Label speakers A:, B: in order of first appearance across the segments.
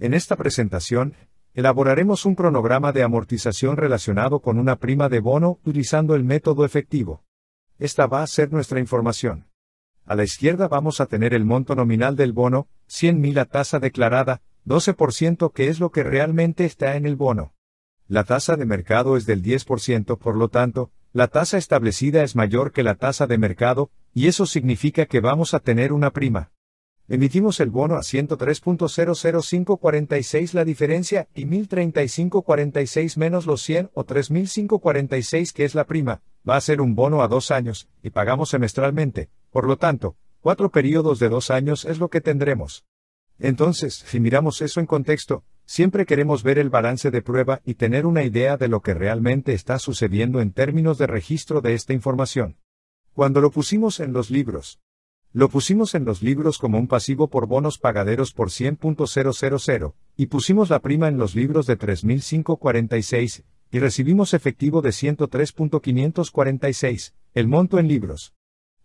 A: En esta presentación, elaboraremos un cronograma de amortización relacionado con una prima de bono utilizando el método efectivo. Esta va a ser nuestra información. A la izquierda vamos a tener el monto nominal del bono, 100.000 a tasa declarada, 12% que es lo que realmente está en el bono. La tasa de mercado es del 10%, por lo tanto, la tasa establecida es mayor que la tasa de mercado, y eso significa que vamos a tener una prima. Emitimos el bono a 103.00546 la diferencia y 1035.46 menos los 100 o 3546 que es la prima, va a ser un bono a dos años, y pagamos semestralmente, por lo tanto, cuatro periodos de dos años es lo que tendremos. Entonces, si miramos eso en contexto, siempre queremos ver el balance de prueba y tener una idea de lo que realmente está sucediendo en términos de registro de esta información. Cuando lo pusimos en los libros, lo pusimos en los libros como un pasivo por bonos pagaderos por 100.000, y pusimos la prima en los libros de 3.546, y recibimos efectivo de 103.546, el monto en libros.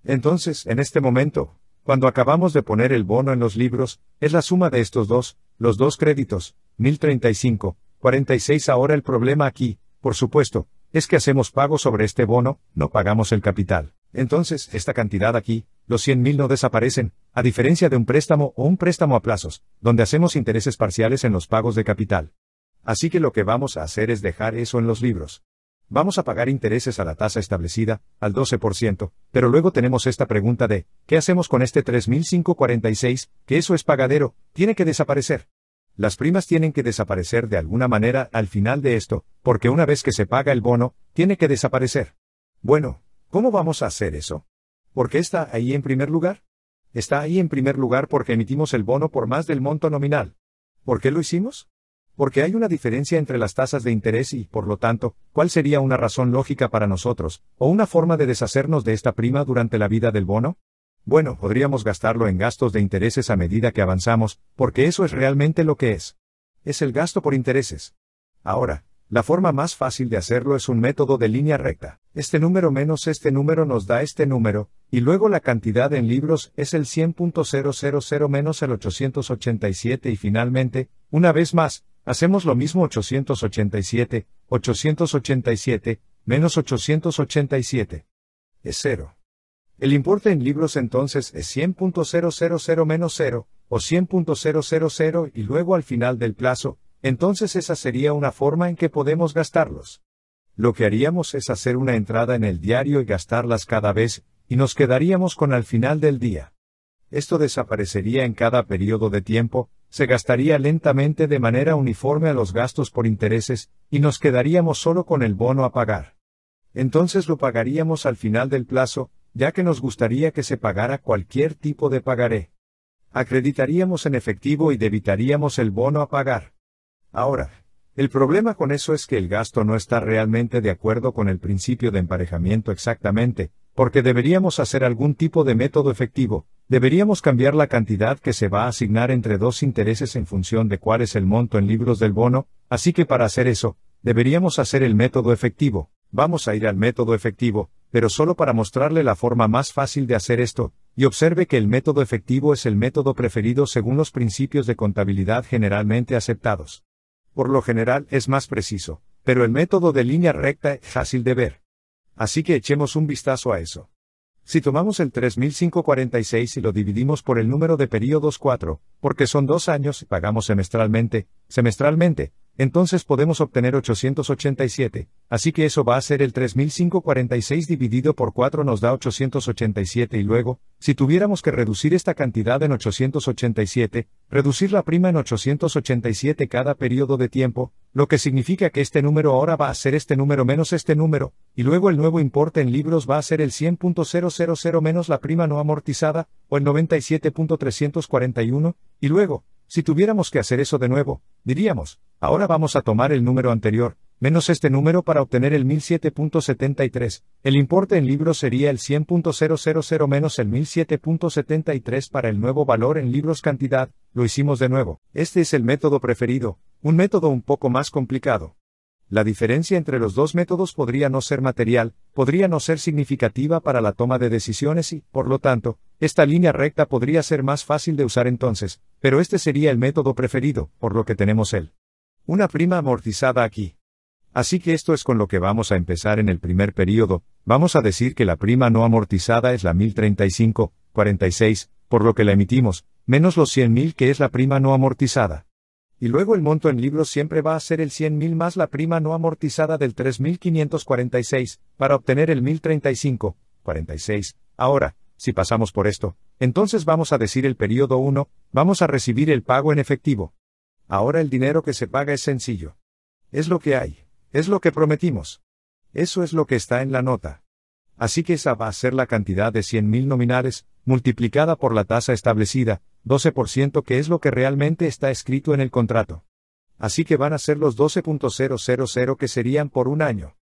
A: Entonces, en este momento, cuando acabamos de poner el bono en los libros, es la suma de estos dos, los dos créditos, 1.035.46. ahora el problema aquí, por supuesto, es que hacemos pago sobre este bono, no pagamos el capital. Entonces, esta cantidad aquí, los 100.000 no desaparecen, a diferencia de un préstamo o un préstamo a plazos, donde hacemos intereses parciales en los pagos de capital. Así que lo que vamos a hacer es dejar eso en los libros. Vamos a pagar intereses a la tasa establecida, al 12%, pero luego tenemos esta pregunta de, ¿qué hacemos con este 3.546, que eso es pagadero, tiene que desaparecer? Las primas tienen que desaparecer de alguna manera al final de esto, porque una vez que se paga el bono, tiene que desaparecer. Bueno, ¿Cómo vamos a hacer eso? ¿Por qué está ahí en primer lugar? Está ahí en primer lugar porque emitimos el bono por más del monto nominal. ¿Por qué lo hicimos? Porque hay una diferencia entre las tasas de interés y, por lo tanto, ¿cuál sería una razón lógica para nosotros, o una forma de deshacernos de esta prima durante la vida del bono? Bueno, podríamos gastarlo en gastos de intereses a medida que avanzamos, porque eso es realmente lo que es. Es el gasto por intereses. Ahora, la forma más fácil de hacerlo es un método de línea recta. Este número menos este número nos da este número, y luego la cantidad en libros es el 100.000 menos el 887 y finalmente, una vez más, hacemos lo mismo 887, 887, menos 887. Es cero. El importe en libros entonces es 100.000 menos 0, o 100.000 y luego al final del plazo, entonces esa sería una forma en que podemos gastarlos. Lo que haríamos es hacer una entrada en el diario y gastarlas cada vez, y nos quedaríamos con al final del día. Esto desaparecería en cada periodo de tiempo, se gastaría lentamente de manera uniforme a los gastos por intereses, y nos quedaríamos solo con el bono a pagar. Entonces lo pagaríamos al final del plazo, ya que nos gustaría que se pagara cualquier tipo de pagaré. Acreditaríamos en efectivo y debitaríamos el bono a pagar. Ahora, el problema con eso es que el gasto no está realmente de acuerdo con el principio de emparejamiento exactamente, porque deberíamos hacer algún tipo de método efectivo, deberíamos cambiar la cantidad que se va a asignar entre dos intereses en función de cuál es el monto en libros del bono, así que para hacer eso, deberíamos hacer el método efectivo. Vamos a ir al método efectivo, pero solo para mostrarle la forma más fácil de hacer esto, y observe que el método efectivo es el método preferido según los principios de contabilidad generalmente aceptados por lo general es más preciso, pero el método de línea recta es fácil de ver. Así que echemos un vistazo a eso. Si tomamos el 3546 y lo dividimos por el número de periodos 4, porque son dos años y pagamos semestralmente, semestralmente, entonces podemos obtener 887, así que eso va a ser el 3546 dividido por 4 nos da 887 y luego, si tuviéramos que reducir esta cantidad en 887, reducir la prima en 887 cada periodo de tiempo, lo que significa que este número ahora va a ser este número menos este número, y luego el nuevo importe en libros va a ser el 100.000 menos la prima no amortizada, o el 97.341, y luego, si tuviéramos que hacer eso de nuevo, diríamos, ahora vamos a tomar el número anterior, menos este número para obtener el 1007.73, el importe en libros sería el 100.000 menos el 1007.73 para el nuevo valor en libros cantidad, lo hicimos de nuevo. Este es el método preferido, un método un poco más complicado. La diferencia entre los dos métodos podría no ser material, podría no ser significativa para la toma de decisiones y, por lo tanto, esta línea recta podría ser más fácil de usar entonces, pero este sería el método preferido, por lo que tenemos él. Una prima amortizada aquí. Así que esto es con lo que vamos a empezar en el primer periodo, vamos a decir que la prima no amortizada es la 1035,46, por lo que la emitimos, menos los 100.000 que es la prima no amortizada. Y luego el monto en libros siempre va a ser el 100.000 más la prima no amortizada del 3.546, para obtener el 1035,46, Ahora, si pasamos por esto, entonces vamos a decir el periodo 1, vamos a recibir el pago en efectivo. Ahora el dinero que se paga es sencillo. Es lo que hay. Es lo que prometimos. Eso es lo que está en la nota. Así que esa va a ser la cantidad de 100.000 nominales, multiplicada por la tasa establecida, 12% que es lo que realmente está escrito en el contrato. Así que van a ser los 12.000 que serían por un año.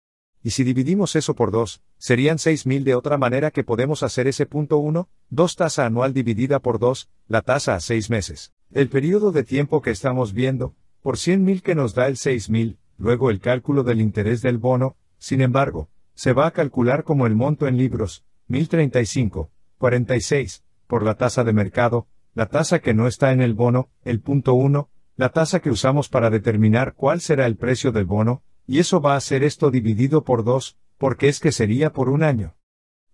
A: Y si dividimos eso por dos, serían 6.000 de otra manera que podemos hacer ese punto 1, 2 tasa anual dividida por 2, la tasa a 6 meses. El periodo de tiempo que estamos viendo, por 100.000 que nos da el 6.000, luego el cálculo del interés del bono, sin embargo, se va a calcular como el monto en libros, 1035, 46, por la tasa de mercado, la tasa que no está en el bono, el punto 1, la tasa que usamos para determinar cuál será el precio del bono, y eso va a ser esto dividido por 2, porque es que sería por un año.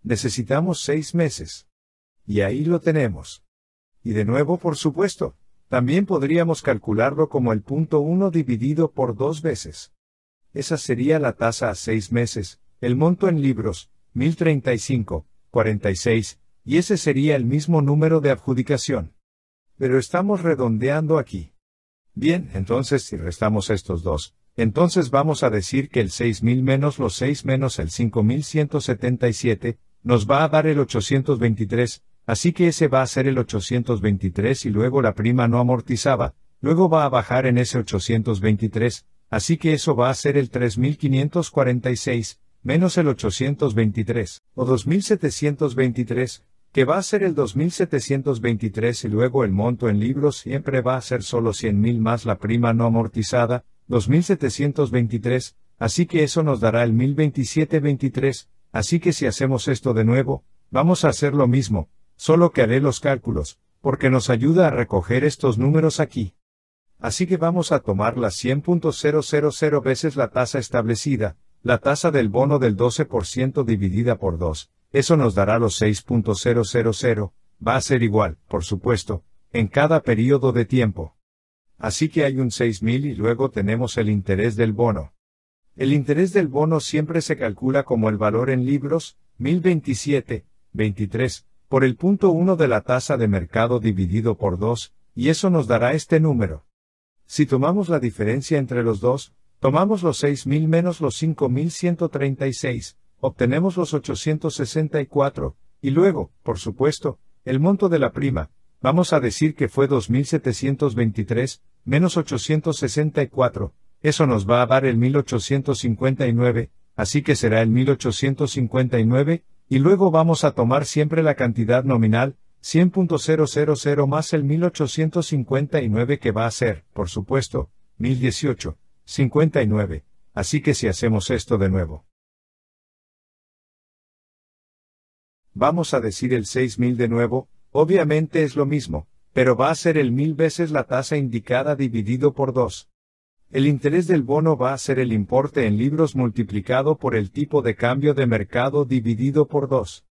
A: Necesitamos seis meses. Y ahí lo tenemos. Y de nuevo, por supuesto, también podríamos calcularlo como el punto 1 dividido por dos veces. Esa sería la tasa a seis meses, el monto en libros, 1035, 46, y ese sería el mismo número de adjudicación. Pero estamos redondeando aquí. Bien, entonces si restamos estos dos, entonces vamos a decir que el 6000 menos los 6 menos el 5177, nos va a dar el 823, Así que ese va a ser el 823 y luego la prima no amortizada, luego va a bajar en ese 823, así que eso va a ser el 3546, menos el 823, o 2723, que va a ser el 2723 y luego el monto en libros siempre va a ser solo 100.000 más la prima no amortizada, 2723, así que eso nos dará el 102723, así que si hacemos esto de nuevo, vamos a hacer lo mismo, Solo que haré los cálculos, porque nos ayuda a recoger estos números aquí. Así que vamos a tomar las 100.000 veces la tasa establecida, la tasa del bono del 12% dividida por 2, eso nos dará los 6.000, va a ser igual, por supuesto, en cada periodo de tiempo. Así que hay un 6.000 y luego tenemos el interés del bono. El interés del bono siempre se calcula como el valor en libros, 1027, 23, por el punto 1 de la tasa de mercado dividido por 2, y eso nos dará este número. Si tomamos la diferencia entre los dos, tomamos los 6.000 menos los 5.136, obtenemos los 864, y luego, por supuesto, el monto de la prima, vamos a decir que fue 2.723, menos 864, eso nos va a dar el 1.859, así que será el 1.859, y luego vamos a tomar siempre la cantidad nominal, 100.000 más el 1859 que va a ser, por supuesto, 1018, 59. Así que si hacemos esto de nuevo. Vamos a decir el 6000 de nuevo, obviamente es lo mismo, pero va a ser el 1000 veces la tasa indicada dividido por 2. El interés del bono va a ser el importe en libros multiplicado por el tipo de cambio de mercado dividido por 2.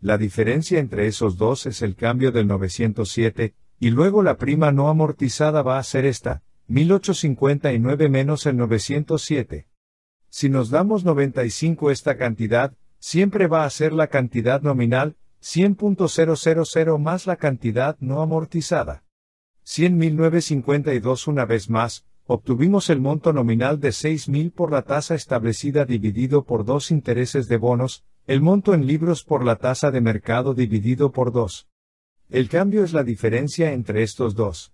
A: La diferencia entre esos dos es el cambio del 907, y luego la prima no amortizada va a ser esta, 1859 menos el 907. Si nos damos 95 esta cantidad, siempre va a ser la cantidad nominal, 100.000 más la cantidad no amortizada. 100.952 una vez más, obtuvimos el monto nominal de 6.000 por la tasa establecida dividido por dos intereses de bonos, el monto en libros por la tasa de mercado dividido por dos. El cambio es la diferencia entre estos dos.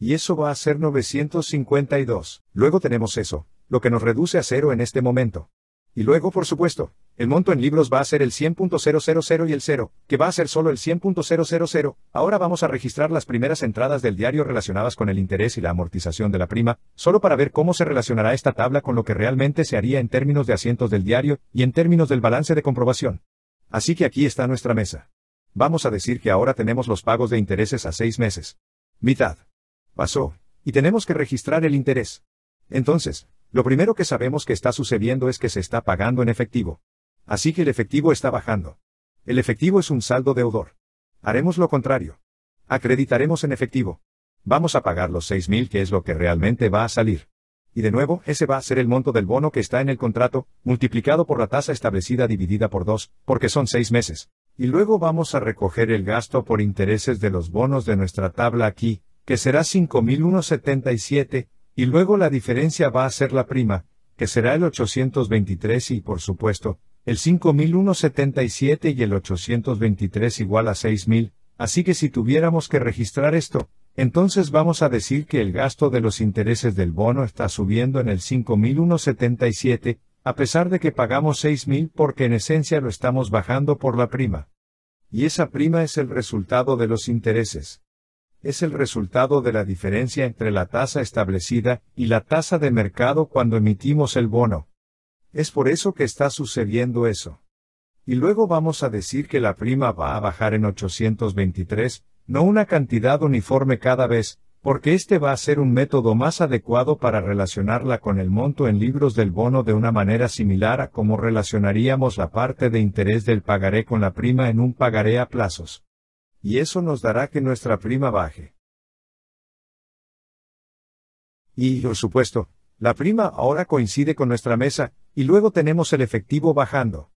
A: Y eso va a ser 952. Luego tenemos eso, lo que nos reduce a cero en este momento. Y luego, por supuesto, el monto en libros va a ser el 100.000 y el 0, que va a ser solo el 100.000. Ahora vamos a registrar las primeras entradas del diario relacionadas con el interés y la amortización de la prima, solo para ver cómo se relacionará esta tabla con lo que realmente se haría en términos de asientos del diario y en términos del balance de comprobación. Así que aquí está nuestra mesa. Vamos a decir que ahora tenemos los pagos de intereses a seis meses. Mitad. Pasó. Y tenemos que registrar el interés. Entonces, lo primero que sabemos que está sucediendo es que se está pagando en efectivo. Así que el efectivo está bajando. El efectivo es un saldo deudor. Haremos lo contrario. Acreditaremos en efectivo. Vamos a pagar los 6.000 que es lo que realmente va a salir. Y de nuevo, ese va a ser el monto del bono que está en el contrato, multiplicado por la tasa establecida dividida por 2, porque son 6 meses. Y luego vamos a recoger el gasto por intereses de los bonos de nuestra tabla aquí, que será 5.177, y luego la diferencia va a ser la prima, que será el 823 y por supuesto, el 5177 y el 823 igual a 6000, así que si tuviéramos que registrar esto, entonces vamos a decir que el gasto de los intereses del bono está subiendo en el 5177, a pesar de que pagamos 6000 porque en esencia lo estamos bajando por la prima. Y esa prima es el resultado de los intereses. Es el resultado de la diferencia entre la tasa establecida y la tasa de mercado cuando emitimos el bono. Es por eso que está sucediendo eso. Y luego vamos a decir que la prima va a bajar en 823, no una cantidad uniforme cada vez, porque este va a ser un método más adecuado para relacionarla con el monto en libros del bono de una manera similar a como relacionaríamos la parte de interés del pagaré con la prima en un pagaré a plazos. Y eso nos dará que nuestra prima baje. Y, por supuesto, la prima ahora coincide con nuestra mesa, y luego tenemos el efectivo bajando.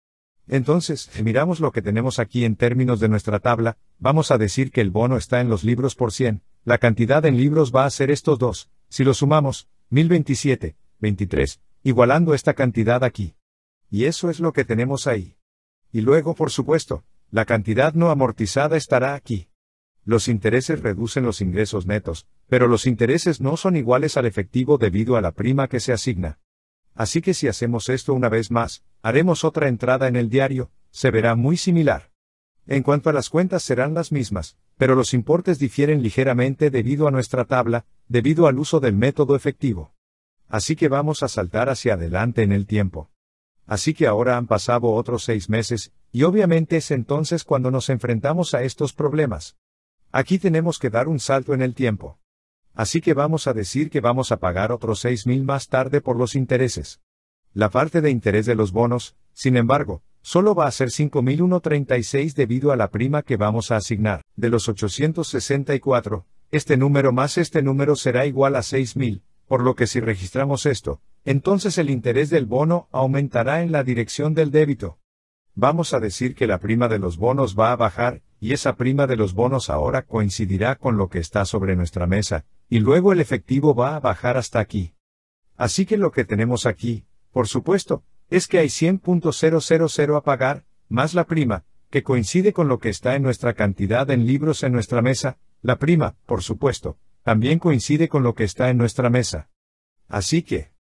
A: Entonces, eh, miramos lo que tenemos aquí en términos de nuestra tabla, vamos a decir que el bono está en los libros por 100, la cantidad en libros va a ser estos dos, si lo sumamos, 1027, 23, igualando esta cantidad aquí. Y eso es lo que tenemos ahí. Y luego, por supuesto, la cantidad no amortizada estará aquí. Los intereses reducen los ingresos netos, pero los intereses no son iguales al efectivo debido a la prima que se asigna así que si hacemos esto una vez más, haremos otra entrada en el diario, se verá muy similar. En cuanto a las cuentas serán las mismas, pero los importes difieren ligeramente debido a nuestra tabla, debido al uso del método efectivo. Así que vamos a saltar hacia adelante en el tiempo. Así que ahora han pasado otros seis meses, y obviamente es entonces cuando nos enfrentamos a estos problemas. Aquí tenemos que dar un salto en el tiempo. Así que vamos a decir que vamos a pagar otros 6.000 más tarde por los intereses. La parte de interés de los bonos, sin embargo, solo va a ser 5.136 debido a la prima que vamos a asignar. De los 864, este número más este número será igual a 6.000, por lo que si registramos esto, entonces el interés del bono aumentará en la dirección del débito. Vamos a decir que la prima de los bonos va a bajar, y esa prima de los bonos ahora coincidirá con lo que está sobre nuestra mesa, y luego el efectivo va a bajar hasta aquí. Así que lo que tenemos aquí, por supuesto, es que hay 100.000 a pagar, más la prima, que coincide con lo que está en nuestra cantidad en libros en nuestra mesa, la prima, por supuesto, también coincide con lo que está en nuestra mesa. Así que,